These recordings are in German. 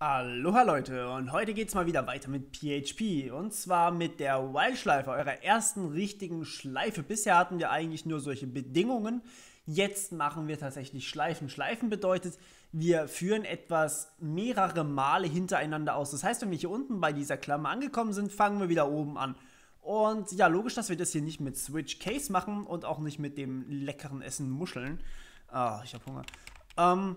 Aloha Leute und heute geht's mal wieder weiter mit PHP und zwar mit der While-Schleife, eurer ersten richtigen Schleife. Bisher hatten wir eigentlich nur solche Bedingungen, jetzt machen wir tatsächlich Schleifen. Schleifen bedeutet, wir führen etwas mehrere Male hintereinander aus. Das heißt, wenn wir hier unten bei dieser Klammer angekommen sind, fangen wir wieder oben an. Und ja, logisch, dass wir das hier nicht mit Switch Case machen und auch nicht mit dem leckeren Essen Muscheln. Ah, oh, ich hab Hunger. Ähm,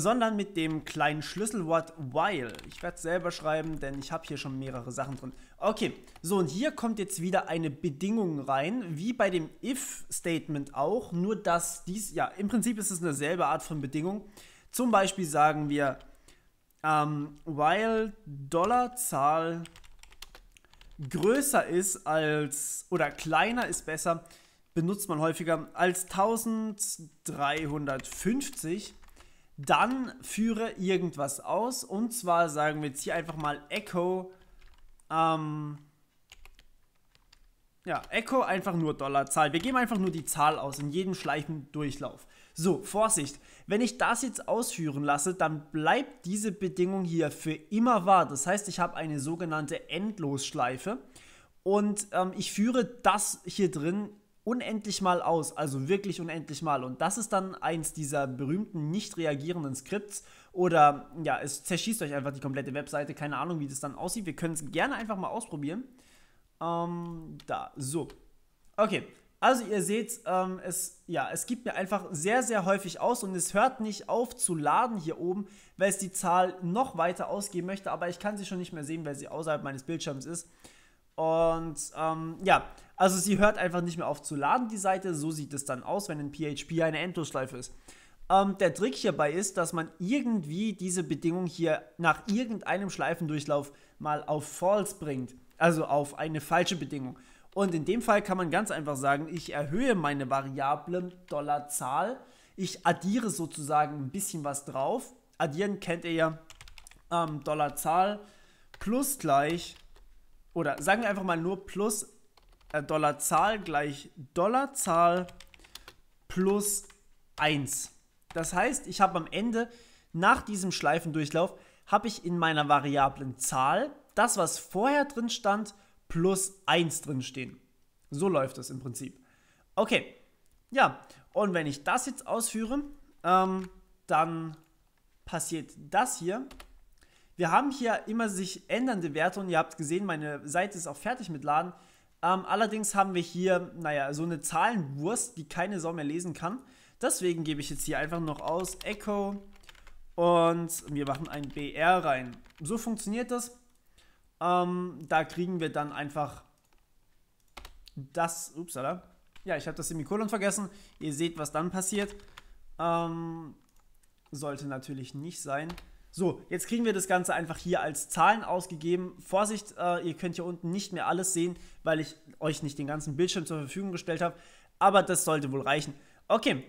sondern mit dem kleinen Schlüsselwort while. Ich werde es selber schreiben, denn ich habe hier schon mehrere Sachen drin. Okay, so und hier kommt jetzt wieder eine Bedingung rein, wie bei dem if-Statement auch, nur dass dies, ja, im Prinzip ist es eine selbe Art von Bedingung. Zum Beispiel sagen wir, ähm, while Dollarzahl größer ist als, oder kleiner ist besser, benutzt man häufiger als 1350 dann führe irgendwas aus. Und zwar sagen wir jetzt hier einfach mal Echo. Ähm, ja, Echo einfach nur Dollarzahl. Wir geben einfach nur die Zahl aus in jedem Schleifendurchlauf. So, Vorsicht. Wenn ich das jetzt ausführen lasse, dann bleibt diese Bedingung hier für immer wahr. Das heißt, ich habe eine sogenannte Endlosschleife. Und ähm, ich führe das hier drin unendlich mal aus, also wirklich unendlich mal. Und das ist dann eins dieser berühmten nicht reagierenden Skripts. Oder ja, es zerschießt euch einfach die komplette Webseite. Keine Ahnung, wie das dann aussieht. Wir können es gerne einfach mal ausprobieren. Ähm, da, so. Okay, also ihr seht, ähm, es, ja, es gibt mir einfach sehr, sehr häufig aus und es hört nicht auf zu laden hier oben, weil es die Zahl noch weiter ausgeben möchte, aber ich kann sie schon nicht mehr sehen, weil sie außerhalb meines Bildschirms ist. Und ähm, ja, also sie hört einfach nicht mehr auf zu laden, die Seite. So sieht es dann aus, wenn in PHP eine Endlosschleife ist. Ähm, der Trick hierbei ist, dass man irgendwie diese Bedingung hier nach irgendeinem Schleifendurchlauf mal auf false bringt. Also auf eine falsche Bedingung. Und in dem Fall kann man ganz einfach sagen, ich erhöhe meine Variable Dollarzahl. Ich addiere sozusagen ein bisschen was drauf. Addieren kennt ihr ja. Ähm, Dollarzahl plus gleich oder sagen wir einfach mal nur plus äh, Dollarzahl gleich Dollarzahl plus 1. Das heißt, ich habe am Ende nach diesem Schleifendurchlauf habe ich in meiner variablen Zahl das, was vorher drin stand, plus 1 drin stehen. So läuft das im Prinzip. Okay, ja, und wenn ich das jetzt ausführe, ähm, dann passiert das hier. Wir haben hier immer sich ändernde Werte und ihr habt gesehen, meine Seite ist auch fertig mit Laden. Ähm, allerdings haben wir hier, naja, so eine Zahlenwurst, die keine Sau mehr lesen kann. Deswegen gebe ich jetzt hier einfach noch aus Echo und wir machen ein BR rein. So funktioniert das. Ähm, da kriegen wir dann einfach das, upsala. Ja, ich habe das Semikolon vergessen. Ihr seht, was dann passiert. Ähm, sollte natürlich nicht sein. So, jetzt kriegen wir das Ganze einfach hier als Zahlen ausgegeben. Vorsicht, äh, ihr könnt hier unten nicht mehr alles sehen, weil ich euch nicht den ganzen Bildschirm zur Verfügung gestellt habe. Aber das sollte wohl reichen. Okay,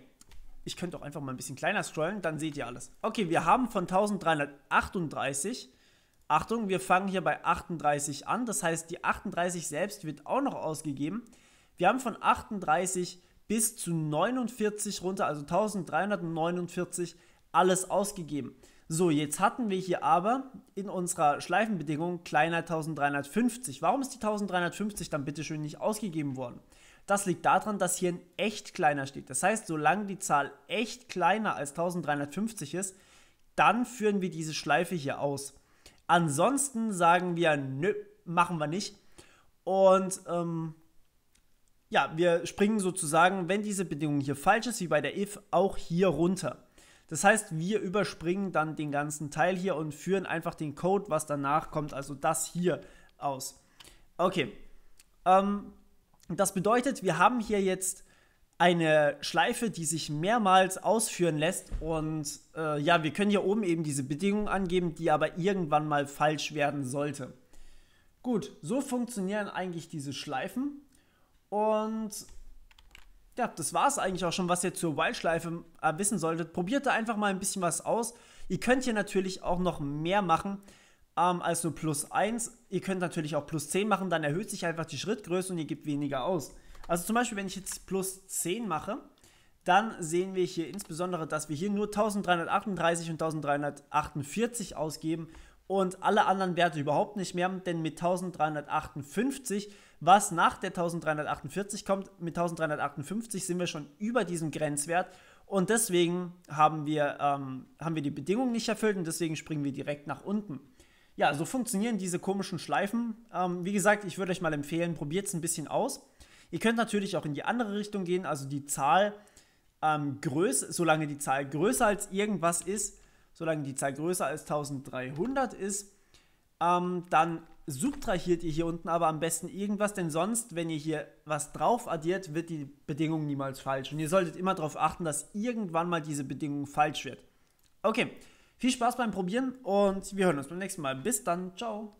ich könnte auch einfach mal ein bisschen kleiner scrollen, dann seht ihr alles. Okay, wir haben von 1338, Achtung, wir fangen hier bei 38 an. Das heißt, die 38 selbst wird auch noch ausgegeben. Wir haben von 38 bis zu 49 runter, also 1349, alles ausgegeben. So, jetzt hatten wir hier aber in unserer Schleifenbedingung kleiner 1350. Warum ist die 1350 dann bitte schön nicht ausgegeben worden? Das liegt daran, dass hier ein echt kleiner steht. Das heißt, solange die Zahl echt kleiner als 1350 ist, dann führen wir diese Schleife hier aus. Ansonsten sagen wir, nö, machen wir nicht. Und ähm, ja, wir springen sozusagen, wenn diese Bedingung hier falsch ist, wie bei der if, auch hier runter. Das heißt, wir überspringen dann den ganzen Teil hier und führen einfach den Code, was danach kommt, also das hier aus. Okay, ähm, das bedeutet, wir haben hier jetzt eine Schleife, die sich mehrmals ausführen lässt. Und äh, ja, wir können hier oben eben diese Bedingungen angeben, die aber irgendwann mal falsch werden sollte. Gut, so funktionieren eigentlich diese Schleifen. Und ja, das war es eigentlich auch schon, was ihr zur Wildschleife äh, wissen solltet. Probiert da einfach mal ein bisschen was aus. Ihr könnt hier natürlich auch noch mehr machen ähm, als nur plus 1. Ihr könnt natürlich auch plus 10 machen, dann erhöht sich einfach die Schrittgröße und ihr gebt weniger aus. Also zum Beispiel, wenn ich jetzt plus 10 mache, dann sehen wir hier insbesondere, dass wir hier nur 1338 und 1348 ausgeben und alle anderen Werte überhaupt nicht mehr, denn mit 1358, was nach der 1348 kommt, mit 1358 sind wir schon über diesem Grenzwert und deswegen haben wir, ähm, haben wir die Bedingungen nicht erfüllt und deswegen springen wir direkt nach unten. Ja, so funktionieren diese komischen Schleifen. Ähm, wie gesagt, ich würde euch mal empfehlen, probiert es ein bisschen aus. Ihr könnt natürlich auch in die andere Richtung gehen, also die Zahl ähm, größer, solange die Zahl größer als irgendwas ist, solange die Zahl größer als 1300 ist, ähm, dann subtrahiert ihr hier unten aber am besten irgendwas, denn sonst, wenn ihr hier was drauf addiert, wird die Bedingung niemals falsch. Und ihr solltet immer darauf achten, dass irgendwann mal diese Bedingung falsch wird. Okay, viel Spaß beim Probieren und wir hören uns beim nächsten Mal. Bis dann, ciao.